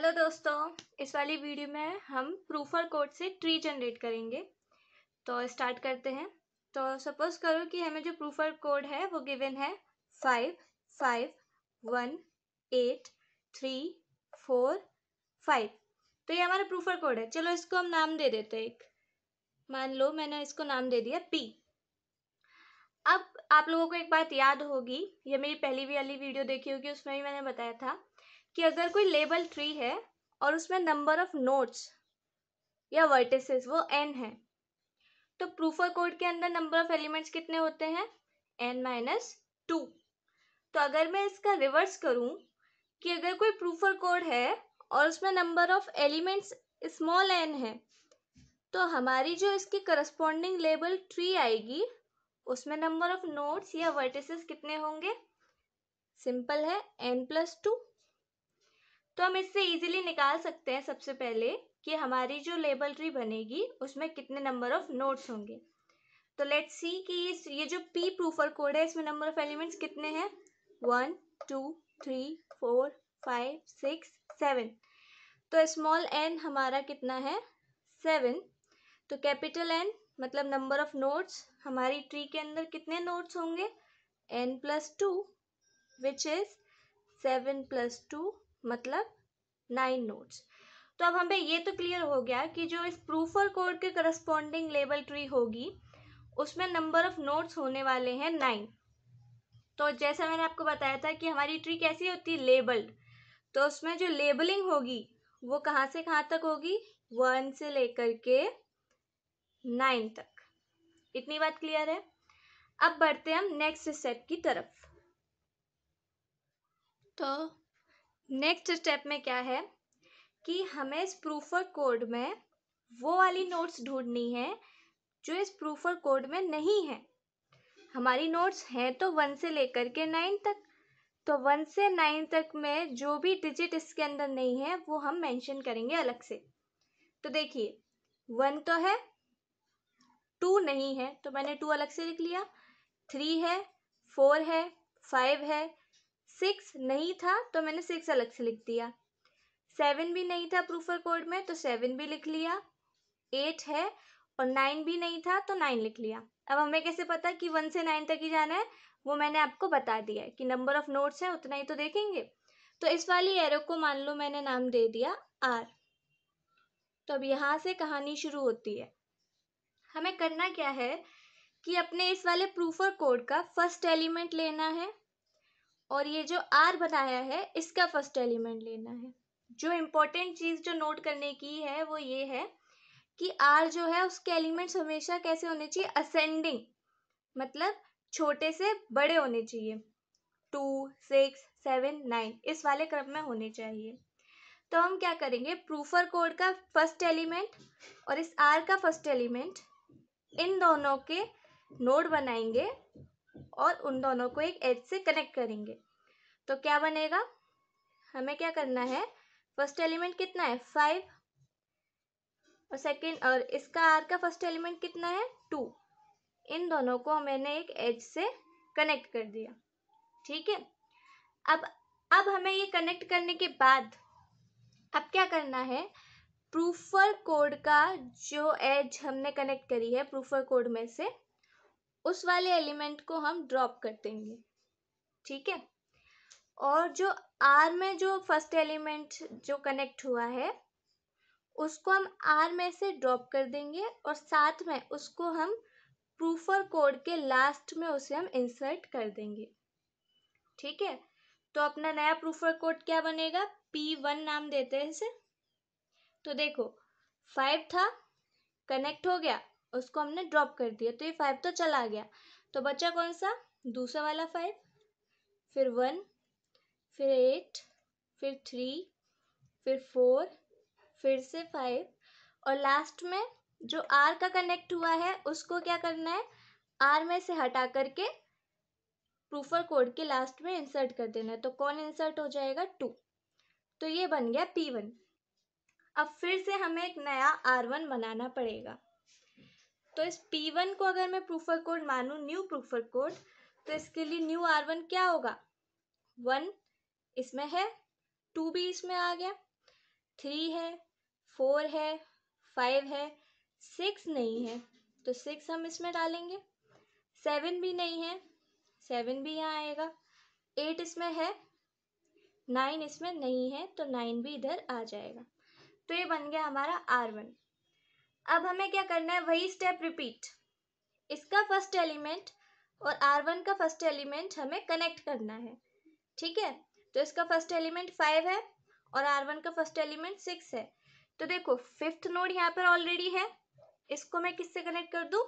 hello दोस्तों इस वाली वीडियो में हम प्रूफर कोड से ट्री जनरेट करेंगे तो स्टार्ट करते हैं तो सपोज करो कि हमें जो प्रूफर कोड है वो गिवन है five five one eight three four five तो ये हमारा प्रूफर कोड है चलो इसको हम नाम दे देते हैं एक मान लो मैंने इसको नाम दे दिया पी अब आप लोगों को एक बात याद होगी ये मेरी पहली वाली वीडियो देखी होगी उसमें भी मैंने बताया था कि अगर कोई लेबल ट्री है और उसमें नंबर ऑफ नोट्स या वर्टिसेस वो एन है तो प्रूफर कोड के अंदर नंबर ऑफ एलिमेंट्स कितने होते हैं एन माइनस टू तो अगर मैं इसका रिवर्स करूं कि अगर कोई प्रूफर कोड है और उसमें number of elements small n है तो हमारी जो इसकी करस्पॉन्डिंग लेबल ट्री आएगी उसमें नंबर ऑफ नोट्स या वर्टिसेस कितने होंगे सिंपल है एन प्लस टू तो हम इससे इजीली निकाल सकते हैं सबसे पहले कि हमारी जो लेबल ट्री बनेगी उसमें कितने नंबर ऑफ नोट्स होंगे तो लेट्स सी कि ये जो पी प्रूफर कोड है इसमें नंबर ऑफ एलिमेंट्स कितने हैं one two three four five six seven तो स्मॉल एन हमारा कितना है सेवन तो कैपिटल एन मतलब नंबर ऑफ नोट्स हमारी ट्री के अंदर कितने नोट्स होंगे n plus two which is seven plus two मतलब नाइन नोड्स तो अब हमें ये तो क्लियर हो गया कि जो इस प्रूफर कोड के करस्पॉन्डिंग लेबल ट्री होगी उसमें नंबर ऑफ नोड्स होने वाले हैं नाइन तो जैसा मैंने आपको बताया था कि हमारी ट्री कैसी होती है लेबल्ड तो उसमें जो लेबलिंग होगी वो कहाँ से कहाँ तक होगी वन से लेकर के नाइन तक इतनी बात क्लियर है अब बढ़ते हम नेक्स्ट सेट की तरफ तो नेक्स्ट स्टेप में क्या है कि हमें इस प्रूफर कोड में वो वाली नोट्स ढूंढनी है जो इस प्रूफर कोड में नहीं है हमारी नोट्स हैं तो वन से लेकर के नाइन तक तो वन से नाइन तक में जो भी डिजिट इसके अंदर नहीं है वो हम मेंशन करेंगे अलग से तो देखिए वन तो है टू नहीं है तो मैंने टू अलग से लिख लिया थ्री है फोर है फाइव है सिक्स नहीं था तो मैंने सिक्स अलग से लिख दिया सेवन भी नहीं था प्रूफर कोड में तो सेवन भी लिख लिया एट है और नाइन भी नहीं था तो नाइन लिख लिया अब हमें कैसे पता कि वन से नाइन तक ही जाना है वो मैंने आपको बता दिया है कि नंबर ऑफ नोट्स है उतना ही तो देखेंगे तो इस वाली एरो को मान लो मैंने नाम दे दिया आर तो अब यहाँ से कहानी शुरू होती है हमें करना क्या है कि अपने इस वाले प्रूफर कोड का फर्स्ट एलिमेंट लेना है और ये जो आर बनाया है इसका फर्स्ट एलिमेंट लेना है जो इम्पोर्टेंट चीज़ जो नोट करने की है वो ये है कि आर जो है उसके एलिमेंट्स हमेशा कैसे होने चाहिए असेंडिंग मतलब छोटे से बड़े होने चाहिए टू सिक्स सेवन नाइन इस वाले क्रम में होने चाहिए तो हम क्या करेंगे प्रूफर कोड का फर्स्ट एलिमेंट और इस आर का फर्स्ट एलिमेंट इन दोनों के नोड बनाएंगे और उन दोनों को एक एज से कनेक्ट करेंगे तो क्या बनेगा हमें क्या करना है फर्स्ट एलिमेंट कितना है फाइव और सेकेंड और इसका आर का फर्स्ट एलिमेंट कितना है टू इन दोनों को मैंने एक एज से कनेक्ट कर दिया ठीक है अब अब हमें ये कनेक्ट करने के बाद अब क्या करना है प्रूफर कोड का जो एज हमने कनेक्ट करी है प्रूफर कोड में से उस वाले एलिमेंट को हम ड्रॉप कर देंगे ठीक है और जो आर में जो फर्स्ट एलिमेंट जो कनेक्ट हुआ है उसको हम आर में से ड्रॉप कर देंगे और साथ में उसको हम प्रूफर कोड के लास्ट में उसे हम इंसर्ट कर देंगे ठीक है तो अपना नया प्रूफर कोड क्या बनेगा पी वन नाम देते हैं इसे तो देखो फाइव था कनेक्ट हो गया उसको हमने ड्रॉप कर दिया तो ये फाइव तो चला गया तो बचा कौन सा दूसरा वाला फाइव फिर वन फिर एट फिर थ्री फिर फोर फिर से फाइव और लास्ट में जो आर का कनेक्ट हुआ है उसको क्या करना है आर में से हटा करके प्रूफर कोड के लास्ट में इंसर्ट कर देना है तो कौन इंसर्ट हो जाएगा टू तो ये बन गया पी वन अब फिर से हमें एक नया आर वन बनाना पड़ेगा तो इस पी वन को अगर मैं प्रूफर कोड मानू न्यू प्रूफर कोड तो इसके लिए न्यू आर वन क्या होगा वन इसमें है टू भी इसमें आ गया थ्री है फोर है फाइव है सिक्स नहीं है तो सिक्स हम इसमें डालेंगे सेवन भी नहीं है सेवन भी यहाँ आएगा एट इसमें है नाइन इसमें नहीं है तो नाइन भी इधर आ जाएगा तो ये बन गया हमारा आर वन अब हमें क्या करना है वही स्टेप रिपीट इसका फर्स्ट एलिमेंट और आर वन का फर्स्ट एलिमेंट हमें कनेक्ट करना है ठीक है तो इसका फर्स्ट एलिमेंट फाइव है और आर वन का फर्स्ट एलिमेंट सिक्स है तो देखो फिफ्थ नोड यहाँ पर ऑलरेडी है इसको मैं किससे कनेक्ट कर दूँ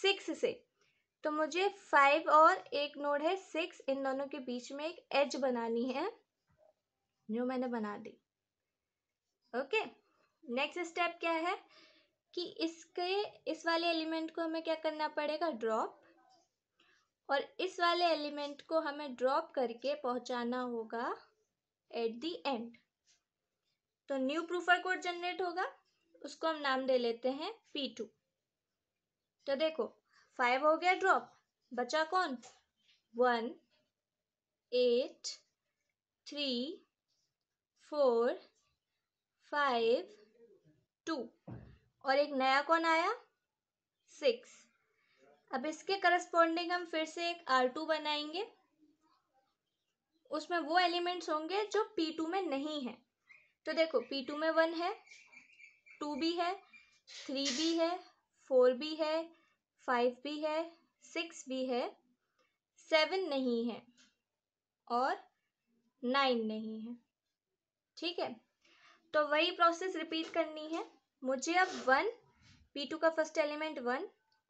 सिक्स से तो मुझे फाइव और एक नोड है सिक्स इन दोनों के बीच में एक एज बनानी है जो मैंने बना दी ओके नेक्स्ट स्टेप क्या है कि इसके इस वाले एलिमेंट को हमें क्या करना पड़ेगा ड्रॉप और इस वाले एलिमेंट को हमें ड्रॉप करके पहुंचाना होगा एट दी एंड तो न्यू प्रूफर कोड जनरेट होगा उसको हम नाम दे लेते हैं पी टू तो देखो फाइव हो गया ड्रॉप बचा कौन one eight three four five two और एक नया कौन आया सिक्स अब इसके करस्पॉन्डिंग हम फिर से एक आर टू बनाएंगे उसमें वो एलिमेंट्स होंगे जो पी टू में नहीं है तो देखो पी टू में वन है टू भी है थ्री भी है फोर भी है फाइव भी है सिक्स भी है सेवन नहीं है और नाइन नहीं है ठीक है तो वही प्रोसेस रिपीट करनी है मुझे अब वन पी टू का फर्स्ट एलिमेंट वन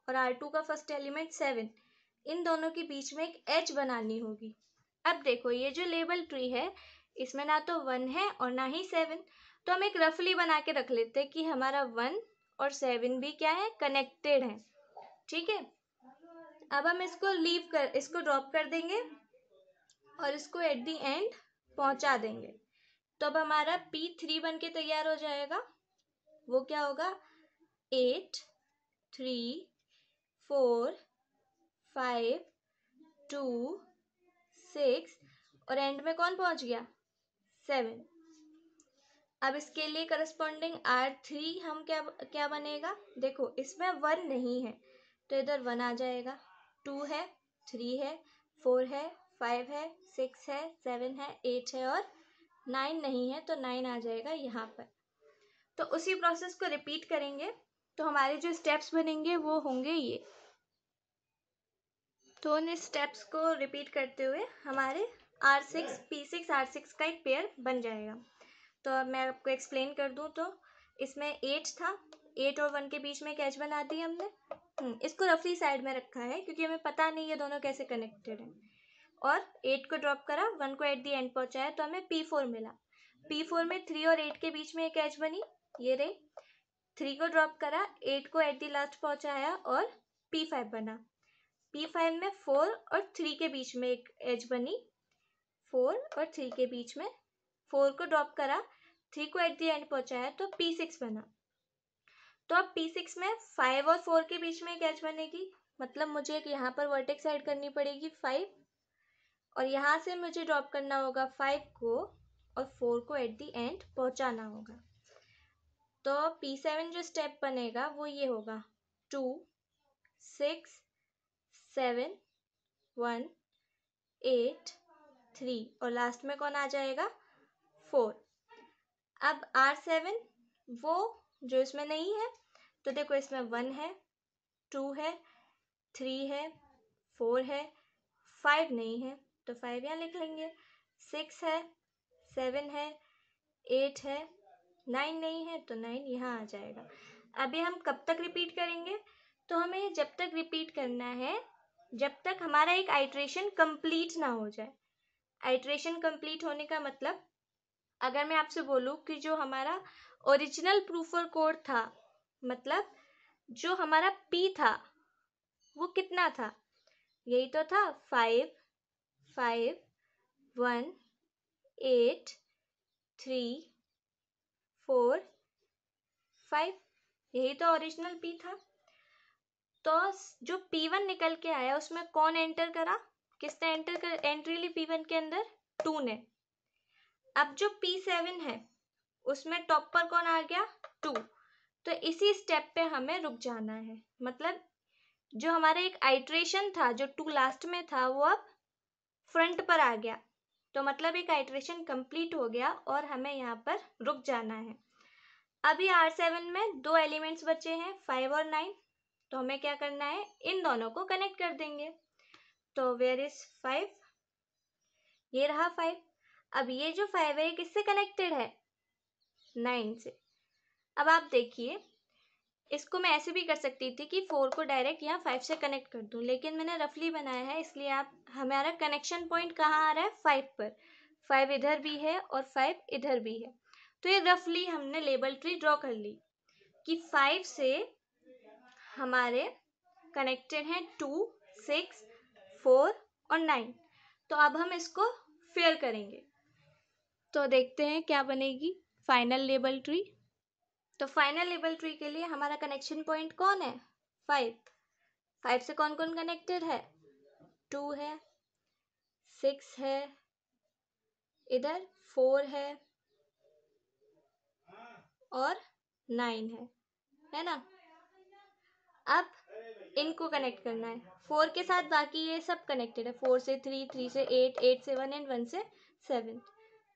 और आर टू का फर्स्ट एलिमेंट सेवन इन दोनों के बीच में एक एच बनानी होगी अब देखो ये जो लेबल ट्री है इसमें ना तो वन है और ना ही सेवन तो हम एक रफली बना के रख लेते हैं कि हमारा वन और सेवन भी क्या है कनेक्टेड है ठीक है अब हम इसको लीव कर इसको ड्रॉप कर देंगे और इसको एट दी एंड पहुंचा देंगे तो अब हमारा पी थ्री बन के तैयार हो जाएगा वो क्या होगा eight three four five two six और एंड में कौन पहुंच गया सेवन अब इसके लिए करस्पॉन्डिंग आर थ्री हम क्या क्या बनेगा देखो इसमें वन नहीं है तो इधर वन आ जाएगा टू है थ्री है फोर है फाइव है सिक्स है सेवन है एट है और नाइन नहीं है तो नाइन आ जाएगा यहाँ पर तो उसी प्रोसेस को रिपीट करेंगे तो हमारे जो स्टेप्स बनेंगे वो होंगे ये तो उन स्टेप्स को रिपीट करते हुए हमारे R six P six R six का एक पेयर बन जाएगा तो अब मैं आपको एक्सप्लेन कर दूँ तो इसमें एट था एट और वन के बीच में कैच बना दी हमने हम्म, इसको रफली साइड में रखा है क्योंकि हमें पता नहीं ये दोनों कैसे कनेक्टेड हैं और एट को ड्रॉप करा वन को एट दी एंड पहुँचाया तो हमें पी फोर मिला पी फोर में थ्री और एट के बीच में एक कैच बनी ये रही थ्री को ड्रॉप करा एट को एट दी लास्ट पहुंचाया और पी फाइव बना पी फाइव में फोर और थ्री के बीच में एक एज बनी फोर और थ्री के बीच में फोर को ड्रॉप करा थ्री को एट दी एंड पहुंचाया तो पी सिक्स बना तो अब पी सिक्स में फाइव और फोर के बीच में एक एज बनेगी मतलब मुझे यहाँ पर वर्टेक्स ऐड करनी पड़ेगी फाइव और यहाँ से मुझे ड्रॉप करना होगा फाइव को और फोर को एट दी एंड पहुँचाना होगा तो पी सेवन जो स्टेप बनेगा वो ये होगा two six seven one eight three और लास्ट में कौन आ जाएगा फोर अब आर सेवन वो जो इसमें नहीं है तो देखो इसमें वन है टू है थ्री है फोर है फाइव नहीं है तो फाइव यहाँ लिख लेंगे सिक्स है सेवन है एट है नाइन नहीं है तो नाइन यहाँ आ जाएगा अभी हम कब तक रिपीट करेंगे तो हमें जब तक रिपीट करना है जब तक हमारा एक आइट्रेशन कंप्लीट ना हो जाए आइट्रेशन कंप्लीट होने का मतलब अगर मैं आपसे बोलूँ कि जो हमारा ओरिजिनल प्रूफर कोड था मतलब जो हमारा पी था वो कितना था यही तो था five five one eight three four five यही तो ओरिजिनल पी था तो जो पी वन निकल के आया उसमें कौन एंटर करा किसने एंटर कर एंट्री ली पी वन के अंदर टू ने अब जो पी सेवन है उसमें टॉप पर कौन आ गया टू तो इसी स्टेप पे हमें रुक जाना है मतलब जो हमारा एक आइट्रेशन था जो टू लास्ट में था वो अब फ्रंट पर आ गया तो मतलब एक आइट्रेशन कंप्लीट हो गया और हमें यहाँ पर रुक जाना है अभी आर सेवन में दो एलिमेंट्स बचे हैं फाइव और नाइन तो हमें क्या करना है इन दोनों को कनेक्ट कर देंगे तो वेयर इज फाइव ये रहा फाइव अब ये जो फाइव है किससे कनेक्टेड है नाइन से अब आप देखिए इसको मैं ऐसे भी कर सकती थी कि फोर को डायरेक्ट यहाँ फाइव से कनेक्ट कर दूँ लेकिन मैंने रफली बनाया है इसलिए आप हमारा कनेक्शन पॉइंट कहाँ आ रहा है फाइव पर फाइव इधर भी है और फाइव इधर भी है तो ये रफली हमने लेबल ट्री ड्रॉ कर ली कि फाइव से हमारे कनेक्टेड हैं टू सिक्स फोर और नाइन तो अब हम इसको फेयर करेंगे तो देखते हैं क्या बनेगी फाइनल लेबल ट्री तो फाइनल लेवल ट्री के लिए हमारा कनेक्शन पॉइंट कौन है फाइव फाइव से कौन कौन कनेक्टेड है टू है सिक्स है इधर फोर है और नाइन है है ना अब इनको कनेक्ट करना है फोर के साथ बाकी ये सब कनेक्टेड है फोर से थ्री थ्री से एट एट से वन एंड वन से सेवन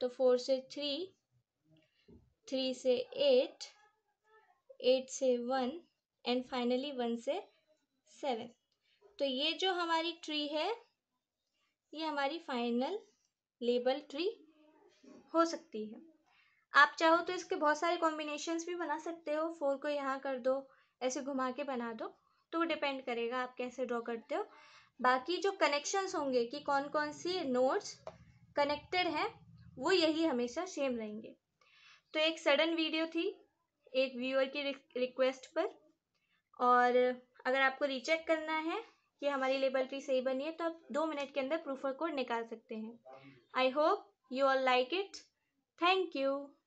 तो फोर से थ्री थ्री से एट एट से वन एंड फाइनली वन से सेवन तो ये जो हमारी ट्री है ये हमारी फाइनल लेबल ट्री हो सकती है आप चाहो तो इसके बहुत सारे कॉम्बिनेशंस भी बना सकते हो फोर को यहाँ कर दो ऐसे घुमा के बना दो तो डिपेंड करेगा आप कैसे ड्रॉ करते हो बाकी जो कनेक्शंस होंगे कि कौन कौन सी नोट्स कनेक्टेड हैं वो यही हमेशा सेम रहेंगे तो एक सडन वीडियो थी एक व्यूअर की रिक्वेस्ट पर और अगर आपको रीचेक करना है कि हमारी लेबल ट्री सही बनी है तो आप दो मिनट के अंदर प्रूफर कोड निकाल सकते हैं I hope you all like it thank you